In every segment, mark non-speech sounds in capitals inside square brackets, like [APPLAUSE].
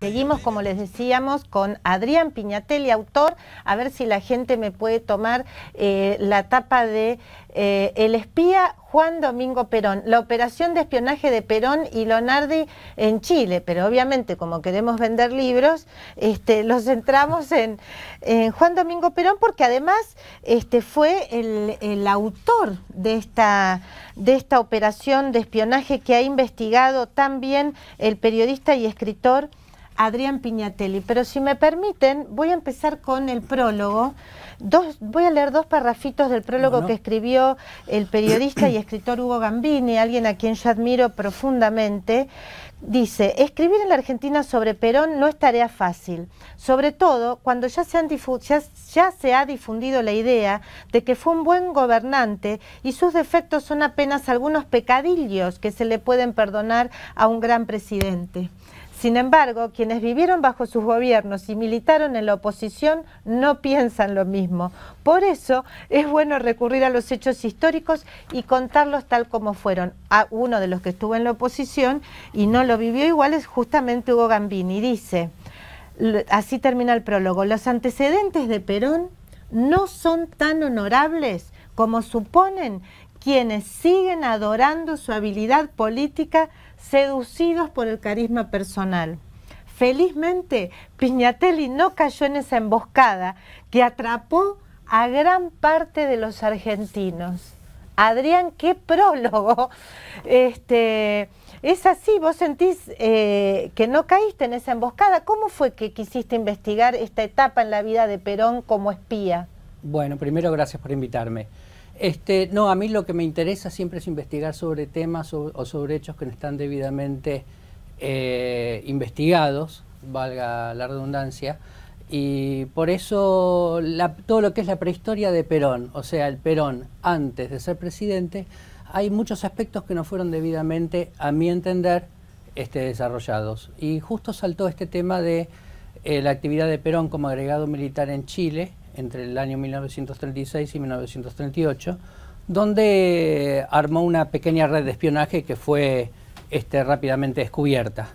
Seguimos, como les decíamos, con Adrián Piñatelli, autor, a ver si la gente me puede tomar eh, la tapa de eh, El espía Juan Domingo Perón, la operación de espionaje de Perón y Lonardi en Chile, pero obviamente como queremos vender libros, este, los centramos en, Juan Domingo Perón porque además este, fue el, autor de esta, de esta operación de espionaje que ha investigado también el periodista y escritor Adrián Piñatelli, pero si me permiten, voy a empezar con el prólogo. Dos, voy a leer dos parrafitos del prólogo que escribió el periodista y escritor Hugo Gambini, alguien a quien yo admiro profundamente. Dice, escribir en la Argentina sobre Perón no es tarea fácil, sobre todo cuando ya se, ha difundido la idea de que fue un buen gobernante y sus defectos son apenas algunos pecadillos que se le pueden perdonar a un gran presidente. Sin embargo, quienes vivieron bajo sus gobiernos y militaron en la oposición no piensan lo mismo. Por eso es bueno recurrir a los hechos históricos y contarlos tal como fueron. A uno de los que estuvo en la oposición y no lo vivió igual es justamente Hugo Gambini. Dice, así termina el prólogo, los antecedentes de Perón no son tan honorables como suponen quienes siguen adorando su habilidad política seducidos por el carisma personal. Felizmente, Piñatelli no cayó en esa emboscada que atrapó a gran parte de los argentinos. Adrián, qué prólogo. Este, es así, vos sentís eh, que no caíste en esa emboscada. ¿Cómo fue que quisiste investigar esta etapa en la vida de Perón como espía? Bueno, primero gracias por invitarme. Este, no, a mí lo que me interesa siempre es investigar sobre temas o, sobre hechos que no están debidamente eh, investigados, valga la redundancia, y por eso todo lo que es la prehistoria de Perón, o sea, el Perón antes de ser presidente, hay muchos aspectos que no fueron debidamente, a mi entender, este, desarrollados. Y justo saltó este tema de eh, la actividad de Perón como agregado militar en Chile, entre el año 1936 y 1938, donde armó una pequeña red de espionaje que fue este, rápidamente descubierta.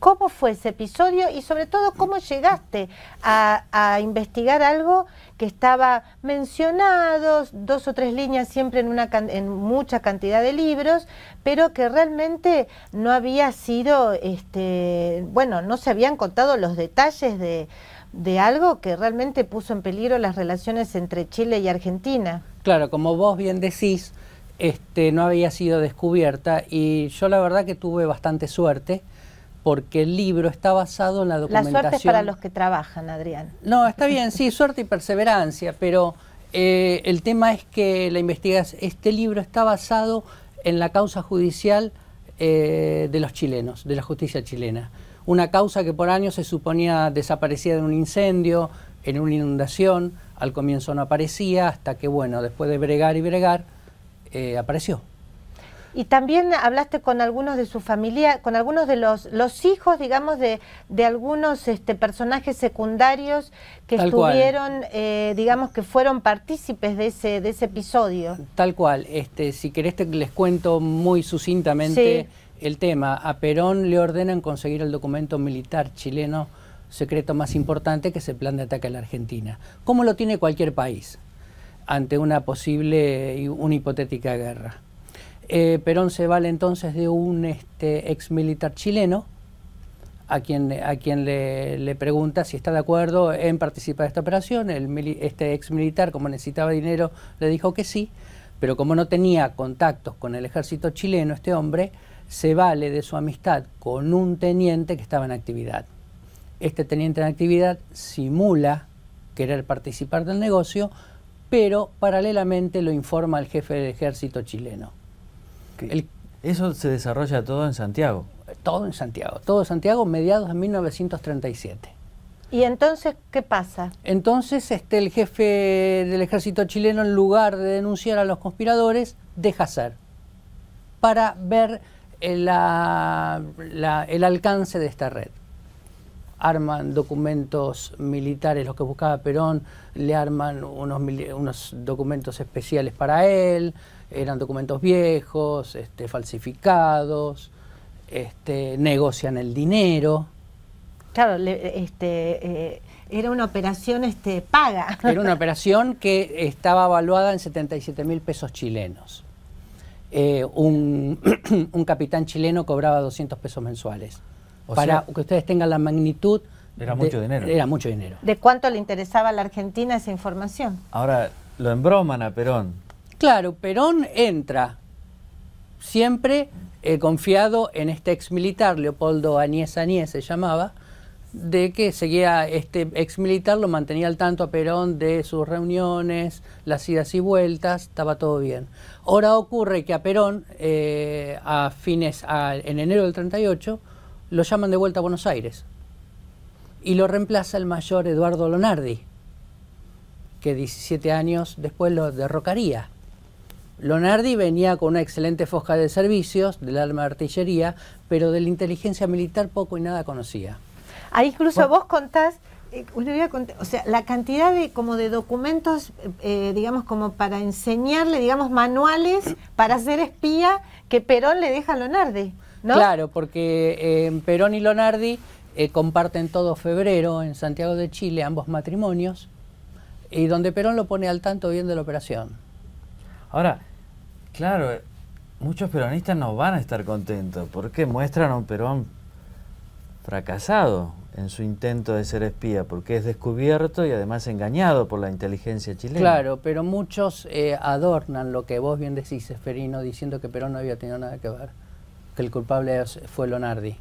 ¿Cómo fue ese episodio y sobre todo cómo llegaste a, investigar algo que estaba mencionado, dos o tres líneas siempre en, una, en mucha cantidad de libros, pero que realmente no había sido, este, bueno, no se habían contado los detalles de, de algo que realmente puso en peligro las relaciones entre Chile y Argentina. Claro, como vos bien decís, este, no había sido descubierta y yo la verdad que tuve bastante suerte porque el libro está basado en la documentación. La suerte es para los que trabajan, Adrián. No, está bien, sí, [LAUGHS] suerte y perseverancia, pero eh, el tema es que la investigación, este libro está basado en la causa judicial eh, de los chilenos, de la justicia chilena una causa que por años se suponía desaparecida en un incendio, en una inundación, al comienzo no aparecía, hasta que bueno, después de bregar y bregar, eh, apareció. Y también hablaste con algunos de su familia, con algunos de los, hijos, digamos, de, de algunos este, personajes secundarios que estuvieron, eh, digamos, que fueron partícipes de ese, de ese episodio. Tal cual. Este, si querés te, les cuento muy sucintamente el tema, a Perón le ordenan conseguir el documento militar chileno secreto más importante que es el plan de ataque a la Argentina. ¿Cómo lo tiene cualquier país ante una posible, una hipotética guerra? Eh, Perón se vale entonces de un este, ex militar chileno a quien, le, pregunta si está de acuerdo en participar de esta operación. este ex militar, como necesitaba dinero, le dijo que sí, pero como no tenía contactos con el ejército chileno, este hombre se vale de su amistad con un teniente que estaba en actividad. Este teniente en actividad simula querer participar del negocio, pero paralelamente lo informa al jefe del ejército chileno. Eso se desarrolla todo en Santiago. Todo en Santiago, todo en Santiago, mediados de 1937. ¿Y entonces qué pasa? Entonces este, el jefe del ejército chileno, en lugar de denunciar a los conspiradores, deja hacer para ver el alcance de esta red. Arman documentos militares, los que buscaba Perón, le arman unos, unos documentos especiales para él, eran documentos viejos, este, falsificados, este, negocian el dinero. Claro, este, eh, era una operación este, paga. Era una [LAUGHS] operación que estaba evaluada en 77 mil pesos chilenos. Eh, [CLEARS THROAT] un, capitán chileno cobraba 200 pesos mensuales. para que ustedes tengan la magnitud. Era mucho dinero. Era mucho dinero. ¿De cuánto le interesaba a la Argentina esa información? Ahora, lo embroman a Perón. Claro, Perón entra siempre eh, confiado en este ex militar, Leopoldo Añez Añez se llamaba, de que seguía este ex militar, lo mantenía al tanto a Perón de sus reuniones, las idas y vueltas, estaba todo bien. Ahora ocurre que a Perón, eh, a fines, en enero del 38, lo llaman de vuelta a Buenos Aires y lo reemplaza el mayor Eduardo Lonardi, que 17 años después lo derrocaría. Lonardi venía con una excelente foja de servicios del arma de artillería, pero de la inteligencia militar poco y nada conocía. Ahí incluso vos contás, eh, o sea, la cantidad de como de documentos, eh, digamos, como para enseñarle, digamos, manuales para ser espía que Perón le deja a Lonardi, ¿no? Claro, porque eh, Perón y Lonardi comparten todo febrero en Santiago de Chile, ambos matrimonios, y donde Perón lo pone al tanto bien de la operación. Ahora, claro, muchos peronistas no van a estar contentos porque muestran a un Perón fracasado en su intento de ser espía, porque es descubierto y además engañado por la inteligencia chilena. Claro, pero muchos eh, adornan lo que vos bien decís, Eferino diciendo que Perón no había tenido nada que ver, que el culpable fue Lonardi.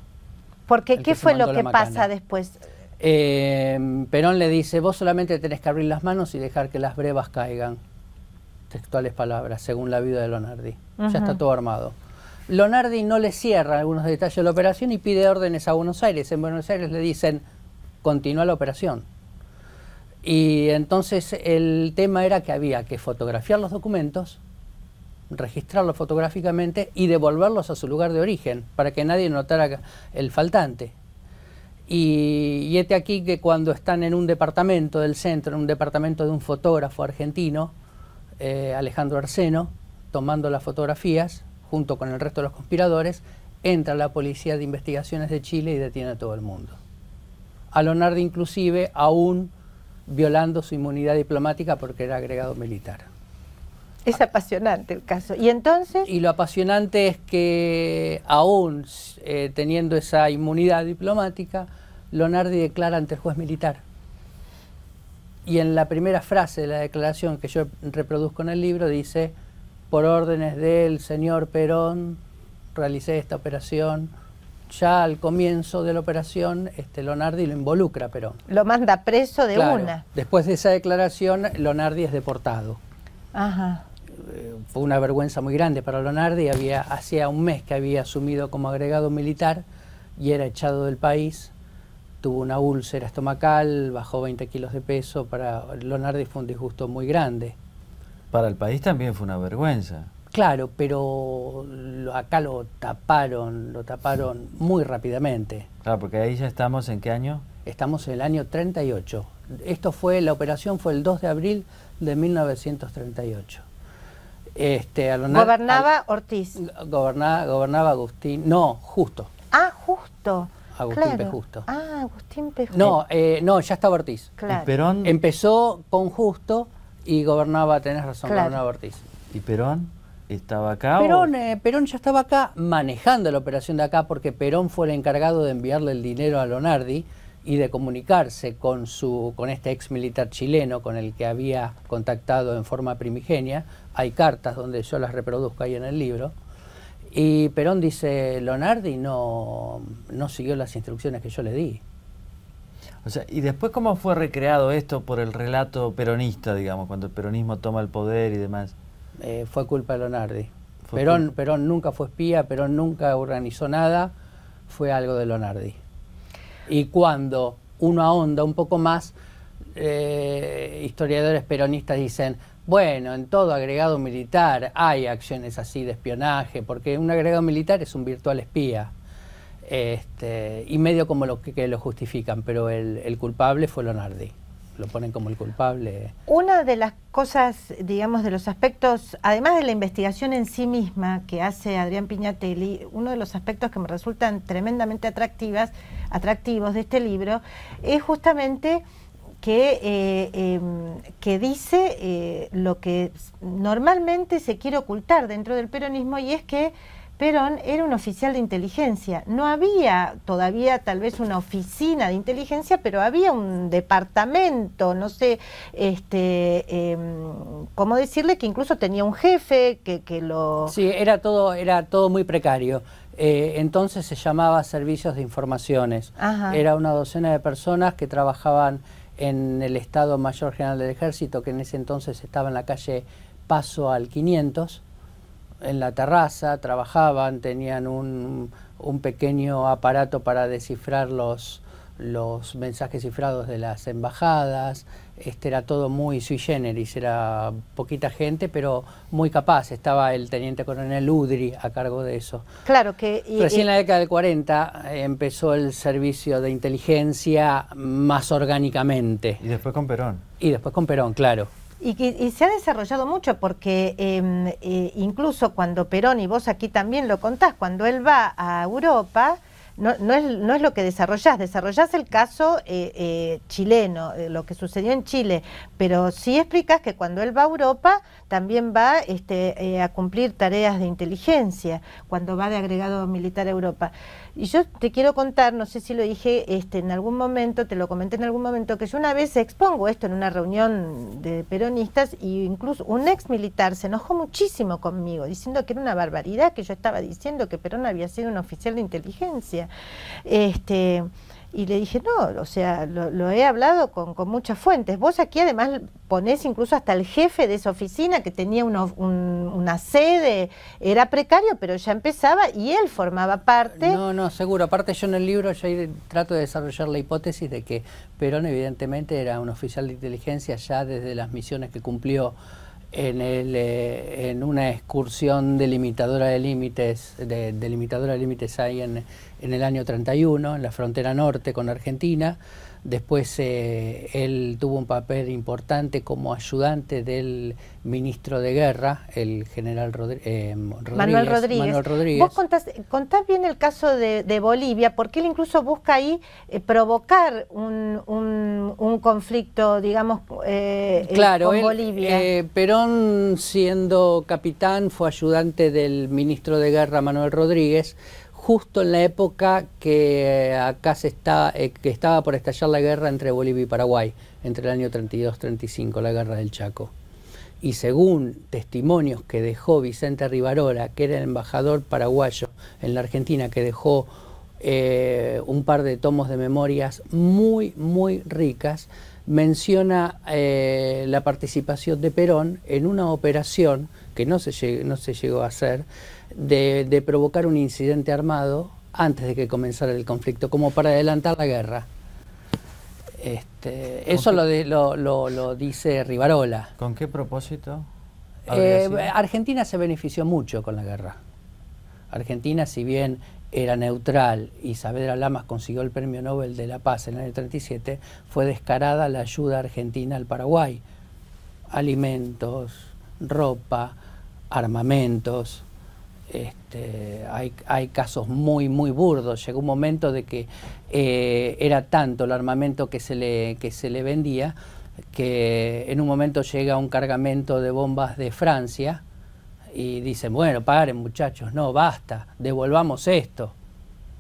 Porque, ¿qué fue lo que pasa después? Eh, Perón le dice, vos solamente tenés que abrir las manos y dejar que las brevas caigan. Textuales palabras, según la vida de Lonardi. Ya está todo armado. Lonardi no le cierra algunos detalles de la operación y pide órdenes a Buenos Aires. En Buenos Aires le dicen, continúa la operación. Y entonces el tema era que había que fotografiar los documentos, registrarlos fotográficamente y devolverlos a su lugar de origen para que nadie notara el faltante. Y, y este aquí que cuando están en un departamento del centro, en un departamento de un fotógrafo argentino, eh, Alejandro Arseno, tomando las fotografías, junto con el resto de los conspiradores, entra la Policía de Investigaciones de Chile y detiene a todo el mundo. A Lonardi inclusive, aún violando su inmunidad diplomática porque era agregado militar. Es apasionante el caso. ¿Y entonces? Y lo apasionante es que aún eh, teniendo esa inmunidad diplomática, ...Lonardi declara ante el juez militar. Y en la primera frase de la declaración que yo reproduzco en el libro dice, por órdenes del señor Perón, realicé esta operación. Ya al comienzo de la operación, este, Lonardi lo involucra pero Perón. Lo manda preso de una. Después de esa declaración, Lonardi es deportado. Ajá. Eh, fue una vergüenza muy grande para Lonardi. Había, hacía un mes que había asumido como agregado militar y era echado del país. Tuvo una úlcera estomacal, bajó 20 kilos de peso. Para Lonardi fue un disgusto muy grande. Para el país también fue una vergüenza. Claro, pero acá lo taparon, lo taparon muy rápidamente. Claro, porque ahí ya estamos en qué año? Estamos en el año 38. Esto fue, la operación fue el 2 de abril de 1938. Este, gobernaba Ortiz. Gobernaba, gobernaba Agustín, no, justo. Ah, justo. Agustín Pejusto. Justo. Ah, Agustín P. Justo. No, eh, no, ya estaba Ortiz. Perón? Empezó con Justo y gobernaba, tenés razón, claro. Ortiz. ¿Y Perón? ¿Estaba acá? Perón, eh, Perón ya estaba acá manejando la operación de acá porque Perón fue el encargado de enviarle el dinero a Lonardi y de comunicarse con, su, con este ex militar chileno con el que había contactado en forma primigenia. Hay cartas donde yo las reproduzco ahí en el libro. Y Perón dice, Lonardi no, no siguió las instrucciones que yo le di y después cómo fue recreado esto por el relato peronista, digamos, cuando el peronismo toma el poder y demás. Eh, fue culpa de Lonardi. Perón, Perón nunca fue espía, Perón nunca organizó nada, fue algo de Lonardi. Y cuando uno ahonda un poco más, eh, historiadores peronistas dicen, bueno, en todo agregado militar hay acciones así de espionaje, porque un agregado militar es un virtual espía. Este, y medio como lo que, lo justifican, pero el, culpable fue Lonardi Lo ponen como el culpable. Una de las cosas, digamos, de los aspectos, además de la investigación en sí misma que hace Adrián Piñatelli, uno de los aspectos que me resultan tremendamente atractivas, atractivos de este libro es justamente que, eh, em, que dice eh, lo que normalmente se quiere ocultar dentro del peronismo y es que Perón era un oficial de inteligencia. No había todavía tal vez una oficina de inteligencia, pero había un departamento, no sé, este, em, cómo decirle, que incluso tenía un jefe que, que lo... Sí, era todo, era todo muy precario. Eh, entonces se llamaba Servicios de Informaciones. Era una docena de personas que trabajaban en el Estado Mayor General del Ejército, que en ese entonces estaba en la calle Paso al 500 en la terraza, trabajaban, tenían un, un pequeño aparato para descifrar los, los mensajes cifrados de las embajadas, este era todo muy sui generis, era poquita gente, pero muy capaz. Estaba el teniente coronel Udri a cargo de eso. Claro que. Y, Recién en la década del 40 eh, empezó el servicio de inteligencia más orgánicamente. Y después con Perón. Y después con Perón, claro. Y, se ha desarrollado mucho porque em, eh, incluso cuando Perón, y vos aquí también lo contás, cuando él va a Europa, no, es, lo que desarrollás, desarrollás el caso eh, eh, chileno, lo que sucedió en Chile, pero sí explicas que cuando él va a Europa también va este, a cumplir tareas de inteligencia, cuando va de agregado militar a Europa. Y yo te quiero contar, no sé si lo dije este, en algún momento, te lo comenté en algún momento, que yo una vez expongo esto en una reunión de peronistas y e incluso un ex militar se enojó muchísimo conmigo, diciendo que era una barbaridad que yo estaba diciendo que Perón había sido un oficial de inteligencia. Este, y le dije, no, o sea, lo, he hablado con, muchas fuentes. Vos aquí además ponés incluso hasta el jefe de esa oficina que tenía una, una sede, era precario, pero ya empezaba y él formaba parte. No, no, seguro. Aparte yo en el libro yo trato de desarrollar la hipótesis de que Perón evidentemente era un oficial de inteligencia ya desde las misiones que cumplió en, el, eh, en una excursión delimitadora de límites, delimitadora de límites ahí en, en el año 31, en la frontera norte con Argentina, Después eh, él tuvo un papel importante como ayudante del ministro de guerra, el general eh, Manuel, Rodríguez. Vos contás, bien el caso de, Bolivia, porque él incluso busca ahí eh, provocar un, un, conflicto, digamos, con Bolivia. Perón, siendo capitán, fue ayudante del ministro de guerra Manuel Rodríguez justo en la época que eh, acá se estaba, eh, que estaba por estallar la guerra entre Bolivia y Paraguay, entre el año 32-35, la guerra del Chaco. Y según testimonios que dejó Vicente Rivarola, que era el embajador paraguayo en la Argentina, que dejó eh, un par de tomos de memorias muy, muy ricas, menciona eh, la participación de Perón en una operación que no se, no se llegó a hacer, de, provocar un incidente armado antes de que comenzara el conflicto, como para adelantar la guerra. Este, eso lo, de, lo, dice Rivarola. ¿Con qué propósito? Eh, Argentina se benefició mucho con la guerra. Argentina, si bien era neutral y Saavedra Lamas consiguió el Premio Nobel de la Paz en el año 37, fue descarada la ayuda argentina al Paraguay. Alimentos, ropa, armamentos. Este, hay, casos muy, muy burdos. Llegó un momento de que eh, era tanto el armamento que se, le, que se le vendía que en un momento llega un cargamento de bombas de Francia y dicen, bueno, paren muchachos, no, basta, devolvamos esto.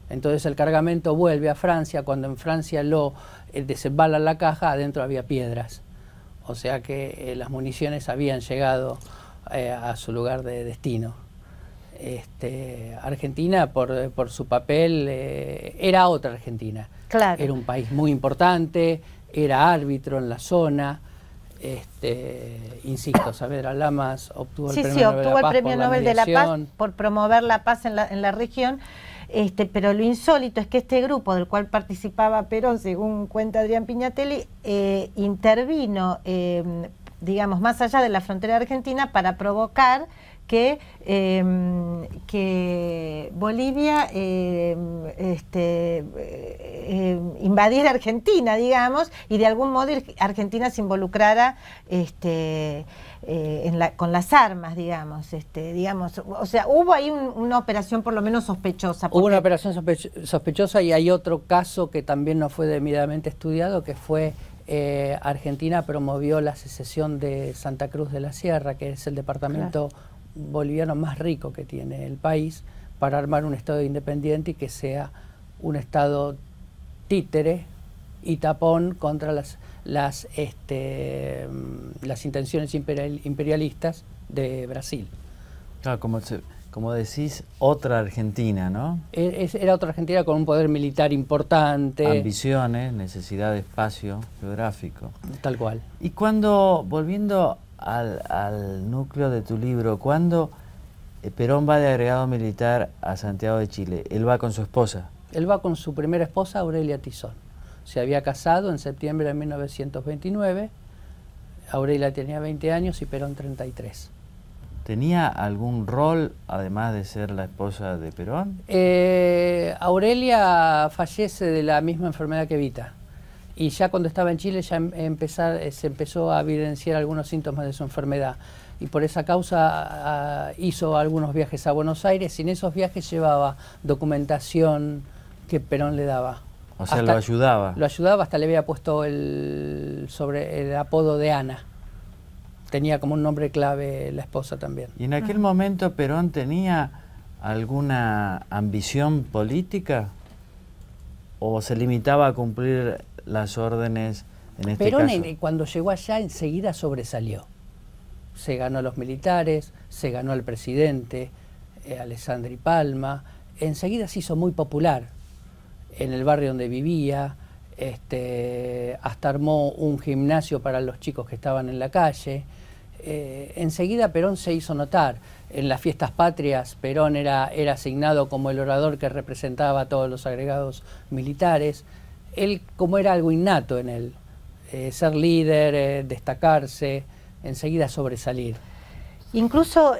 Entonces el cargamento vuelve a Francia, cuando en Francia lo eh, desembalan desembala la caja, adentro había piedras. O sea que eh, las municiones habían llegado eh, a su lugar de destino. Este, Argentina, por, su papel, era otra Argentina. Era un país muy importante, era árbitro en la zona, este, insisto, Saavedra Lamas obtuvo el premio Nobel, obtuvo de el premio Nobel de la Paz por promover la paz en la, región. Este, pero lo insólito es que este grupo del cual participaba Perón, según cuenta Adrián Piñatelli, eh, intervino, eh, digamos, más allá de la frontera argentina para provocar que, em, que Bolivia em, este, em, invadiera Argentina, digamos, y de algún modo Argentina se involucrara este, eh, con las armas, digamos. Este, digamos o sea, hubo ahí una operación por lo menos sospechosa. Hubo una operación sospechosa y hay otro caso que también no fue debidamente estudiado, que fue eh, Argentina promovió la secesión de Santa Cruz de la Sierra, que es el departamento boliviano más rico que tiene el país para armar un Estado independiente y que sea un Estado títere y tapón contra las, las, este, mm, las intenciones imperialistas de Brasil. como, como decís, otra Argentina, ¿no? E, era otra Argentina con un poder militar importante. Ambiciones, necesidad de espacio geográfico. Tal cual. Y cuando, volviendo al, núcleo de tu libro, ¿cuándo eh, Perón va de agregado militar a Santiago de Chile? Él va con su esposa. Él va con su primera esposa, Aurelia Tizón. Se había casado en septiembre de 1929. Aurelia tenía 20 años y Perón 33. ¿Tenía algún rol además de ser la esposa de Perón? Eh, Aurelia fallece de la misma enfermedad que Vita y ya cuando estaba en Chile ya em, empezar, eh, se empezó a evidenciar algunos síntomas de su enfermedad y por esa causa hizo algunos viajes a Buenos Aires y en esos viajes llevaba documentación que Perón le daba. O sea, lo ayudaba. Lo ayudaba, hasta le había puesto el, sobre el apodo de Ana. Tenía como un nombre clave la esposa también. ¿Y en aquel momento Perón tenía alguna ambición política? ¿O se limitaba a cumplir las órdenes en este Perón eh, cuando llegó allá enseguida sobresalió. Se ganó a los militares, se ganó al presidente, eh, Alessandri Palma. Enseguida se hizo muy popular en el barrio donde vivía, este, hasta armó un gimnasio para los chicos que estaban en la calle. Eh, enseguida Perón se hizo notar. En las fiestas patrias, Perón era, era asignado como el orador que representaba a todos los agregados militares él, como era algo innato en él, eh, ser líder, eh, destacarse, enseguida sobresalir. Incluso,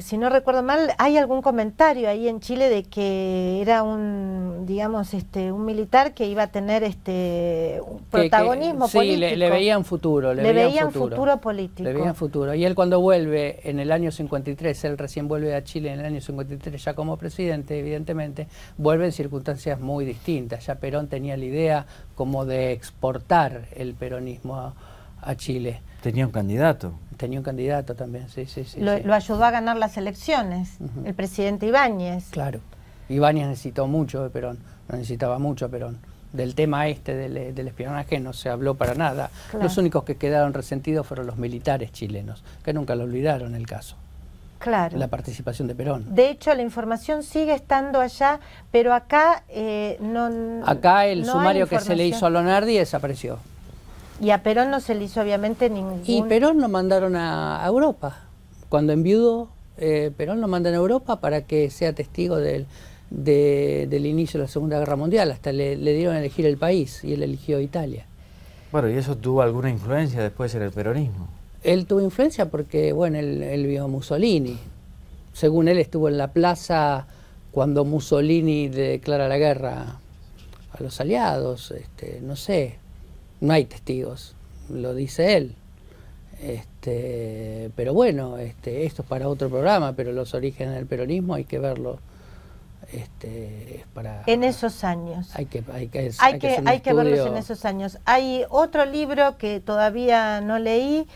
si no recuerdo mal, hay algún comentario ahí en Chile de que era un, digamos, este, un militar que iba a tener este un protagonismo político. sí, Le, veía veían futuro, le, veían, futuro, político. Le veían futuro. Y él cuando vuelve en el año 53, él recién vuelve a Chile en el año 53 ya como presidente, evidentemente, vuelve en circunstancias muy distintas. Ya Perón tenía la idea como de exportar el peronismo a Chile. Tenía un candidato. Tenía un candidato también, sí, sí, sí. Lo, ayudó a ganar las elecciones, el presidente Ibáñez. Claro. Ibáñez necesitó mucho de Perón, necesitaba mucho Perón. Del tema este eh, del, espionaje no se habló para nada. Los únicos que quedaron resentidos fueron los militares chilenos, que nunca lo olvidaron el caso. Claro. La participación de Perón. De hecho, la información sigue estando allá, pero acá eh, no. Acá el sumario que se le hizo a Lonardi desapareció. Y a Perón no se le hizo obviamente ningún... Y Perón lo mandaron a, Europa. Cuando enviudo, eh, Perón lo mandan a Europa para que sea testigo del, del inicio de la Segunda Guerra Mundial. Hasta le, dieron a elegir el país y él eligió Italia. Bueno, ¿y eso tuvo alguna influencia después en el peronismo? Él tuvo influencia porque, bueno, él, vio a Mussolini. Según él estuvo en la plaza cuando Mussolini declara la guerra a los aliados, este, no sé, no hay testigos, lo dice él. Este, pero bueno, este, esto es para otro programa, pero los orígenes del peronismo hay que verlo. Este, para, en esos años. Hay que, hay que, hay que verlos en esos años. Hay otro libro que todavía no leí,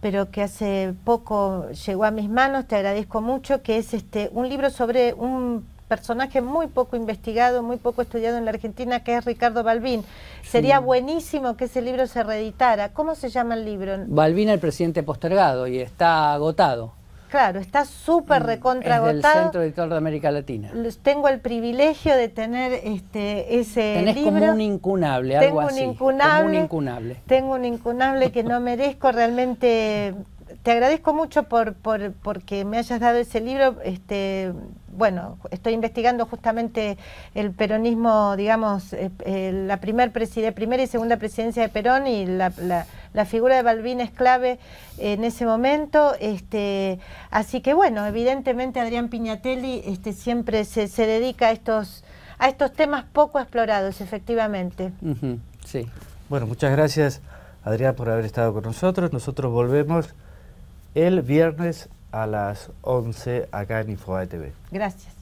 pero que hace poco llegó a mis manos, te agradezco mucho, que es este un libro sobre un personaje muy poco investigado, muy poco estudiado en la Argentina, que es Ricardo Balbín. Sería buenísimo que ese libro se reeditara. ¿Cómo se llama el libro? Balbín, el presidente postergado, y está agotado. Claro, está súper mm, recontra Es del Centro Editor de América Latina. Tengo el privilegio de tener este, ese Tenés libro. como un incunable, algo así. Un un incunable. Tengo un incunable que no merezco realmente... Te agradezco mucho por, por porque me hayas dado ese libro. Este, bueno, estoy investigando justamente el peronismo, digamos, eh, eh, la primera y segunda presidencia de Perón y la, figura de Balbín es clave en ese momento. Este, así que bueno, evidentemente Adrián Piñatelli este, siempre se, dedica a estos, a estos temas poco explorados, efectivamente. sí. Bueno, muchas gracias Adrián por haber estado con nosotros. Nosotros volvemos el viernes a las 11 acá en InfoAE TV. Gracias.